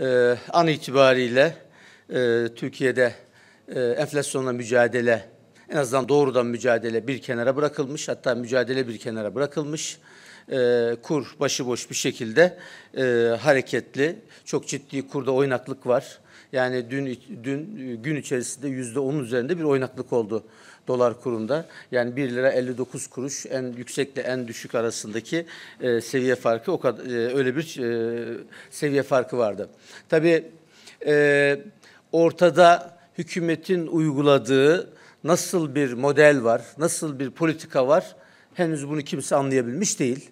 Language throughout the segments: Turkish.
e, an itibariyle e, Türkiye'de e, enflasyonla mücadele en azından doğrudan mücadele bir kenara bırakılmış hatta mücadele bir kenara bırakılmış e, kur başıboş bir şekilde e, hareketli çok ciddi kurda oynaklık var yani dün dün e, gün içerisinde yüzde onun üzerinde bir oynaklık oldu dolar kurunda. Yani 1 lira 59 kuruş en yüksekle en düşük arasındaki e, seviye farkı o kadar e, öyle bir e, seviye farkı vardı. Tabii e, ortada hükümetin uyguladığı nasıl bir model var, nasıl bir politika var henüz bunu kimse anlayabilmiş değil.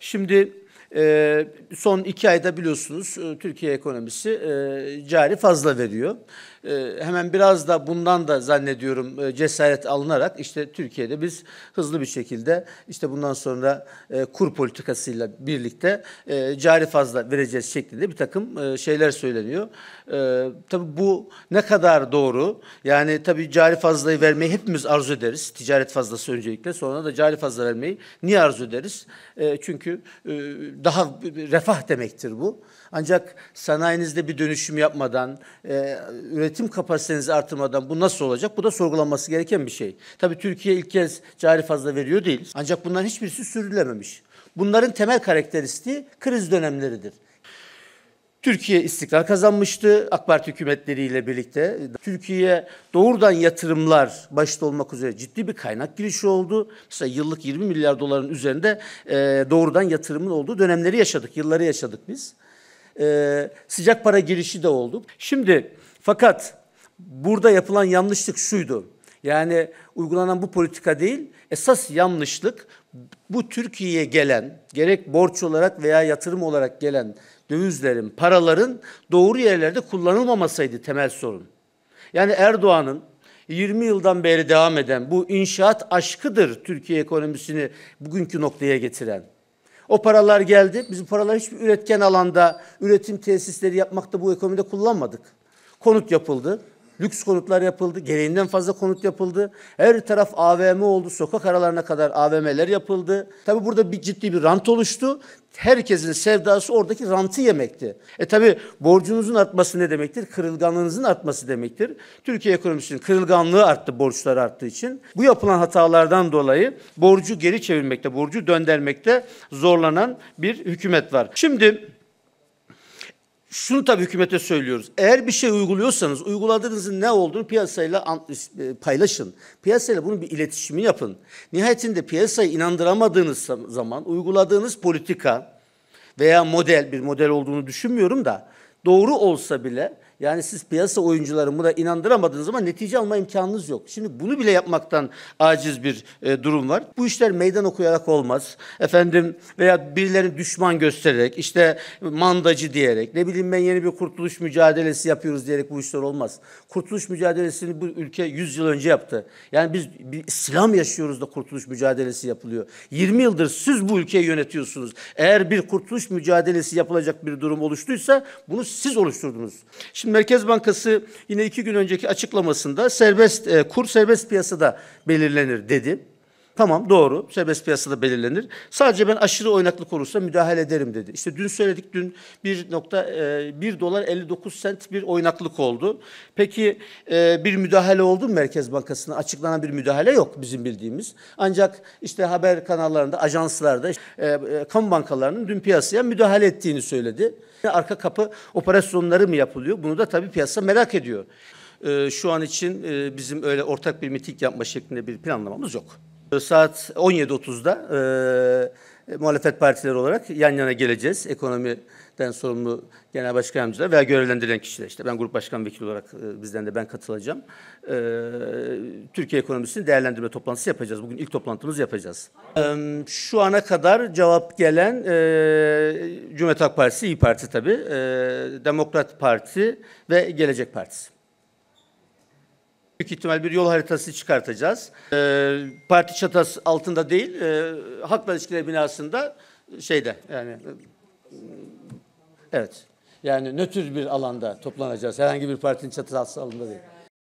Şimdi ee, son iki ayda biliyorsunuz e, Türkiye ekonomisi e, cari fazla veriyor. Ee, hemen biraz da bundan da zannediyorum e, cesaret alınarak işte Türkiye'de biz hızlı bir şekilde işte bundan sonra e, kur politikasıyla birlikte cari fazla vereceğiz şeklinde bir takım şeyler söyleniyor. tabii bu ne kadar doğru? Yani tabii cari fazlayı vermeyi hepimiz arzu ederiz. Ticaret fazlası öncelikle sonra da cari fazla vermeyi niye arzu ederiz? çünkü daha refah demektir bu. Ancak sanayinizde bir dönüşüm yapmadan, e, üretim kapasitenizi artırmadan bu nasıl olacak? Bu da sorgulanması gereken bir şey. Tabii Türkiye ilk kez cari fazla veriyor değil. Ancak bunların hiçbirisi sürdürülememiş. Bunların temel karakteristiği kriz dönemleridir. Türkiye istiklal kazanmıştı AK Parti hükümetleriyle birlikte. Türkiye'ye doğrudan yatırımlar başta olmak üzere ciddi bir kaynak girişi oldu. Mesela yıllık 20 milyar doların üzerinde e, doğrudan yatırımın olduğu dönemleri yaşadık, yılları yaşadık biz. E, sıcak para girişi de oldu. Şimdi fakat burada yapılan yanlışlık şuydu. Yani uygulanan bu politika değil, esas yanlışlık bu Türkiye'ye gelen, gerek borç olarak veya yatırım olarak gelen dövizlerin, paraların doğru yerlerde kullanılmamasaydı temel sorun. Yani Erdoğan'ın 20 yıldan beri devam eden bu inşaat aşkıdır Türkiye ekonomisini bugünkü noktaya getiren. O paralar geldi. Bizim paralar hiçbir üretken alanda üretim tesisleri yapmakta bu ekonomide kullanmadık. Konut yapıldı lüks konutlar yapıldı. Gereğinden fazla konut yapıldı. Her taraf AVM oldu. Sokak aralarına kadar AVM'ler yapıldı. Tabi burada bir ciddi bir rant oluştu. Herkesin sevdası oradaki rantı yemekti. E tabi borcunuzun artması ne demektir? Kırılganlığınızın artması demektir. Türkiye ekonomisinin kırılganlığı arttı borçlar arttığı için. Bu yapılan hatalardan dolayı borcu geri çevirmekte, borcu döndürmekte zorlanan bir hükümet var. Şimdi şunu tabii hükümete söylüyoruz. Eğer bir şey uyguluyorsanız uyguladığınızın ne olduğunu piyasayla e, paylaşın. Piyasayla bunun bir iletişimi yapın. Nihayetinde piyasayı inandıramadığınız zaman uyguladığınız politika veya model bir model olduğunu düşünmüyorum da doğru olsa bile yani siz piyasa oyuncularını buna inandıramadığınız zaman netice alma imkanınız yok. Şimdi bunu bile yapmaktan aciz bir e, durum var. Bu işler meydan okuyarak olmaz. Efendim veya birilerini düşman göstererek işte mandacı diyerek ne bileyim ben yeni bir kurtuluş mücadelesi yapıyoruz diyerek bu işler olmaz. Kurtuluş mücadelesini bu ülke 100 yıl önce yaptı. Yani biz bir İslam yaşıyoruz da kurtuluş mücadelesi yapılıyor. 20 yıldır siz bu ülkeyi yönetiyorsunuz. Eğer bir kurtuluş mücadelesi yapılacak bir durum oluştuysa bunu siz oluşturdunuz. Şimdi Merkez Bankası yine iki gün önceki açıklamasında serbest e, kur serbest piyasada belirlenir dedi. Tamam doğru serbest piyasada belirlenir. Sadece ben aşırı oynaklık olursa müdahale ederim dedi. İşte dün söyledik dün nokta 1.1 e, dolar 59 sent bir oynaklık oldu. Peki e, bir müdahale oldu mu Merkez Bankası'na? Açıklanan bir müdahale yok bizim bildiğimiz. Ancak işte haber kanallarında, ajanslarda, e, kamu bankalarının dün piyasaya müdahale ettiğini söyledi. Arka kapı operasyonları mı yapılıyor? Bunu da tabii piyasa merak ediyor. Şu an için bizim öyle ortak bir miting yapma şeklinde bir planlamamız yok. Ee, saat 17.30'da e, muhalefet partileri olarak yan yana geleceğiz. Ekonomiden sorumlu genel başkan yardımcılar veya görevlendirilen kişiler işte. Ben grup başkan vekili olarak e, bizden de ben katılacağım. E, Türkiye ekonomisini değerlendirme toplantısı yapacağız. Bugün ilk toplantımızı yapacağız. E, şu ana kadar cevap gelen e, Cumhuriyet Halk Partisi, İyi Parti tabii, e, Demokrat Parti ve Gelecek Partisi büyük ihtimal bir yol haritası çıkartacağız. E, parti çatası altında değil, e, halkla ilişkiler binasında şeyde yani evet yani nötr bir alanda toplanacağız. Herhangi bir partinin çatısı altında değil.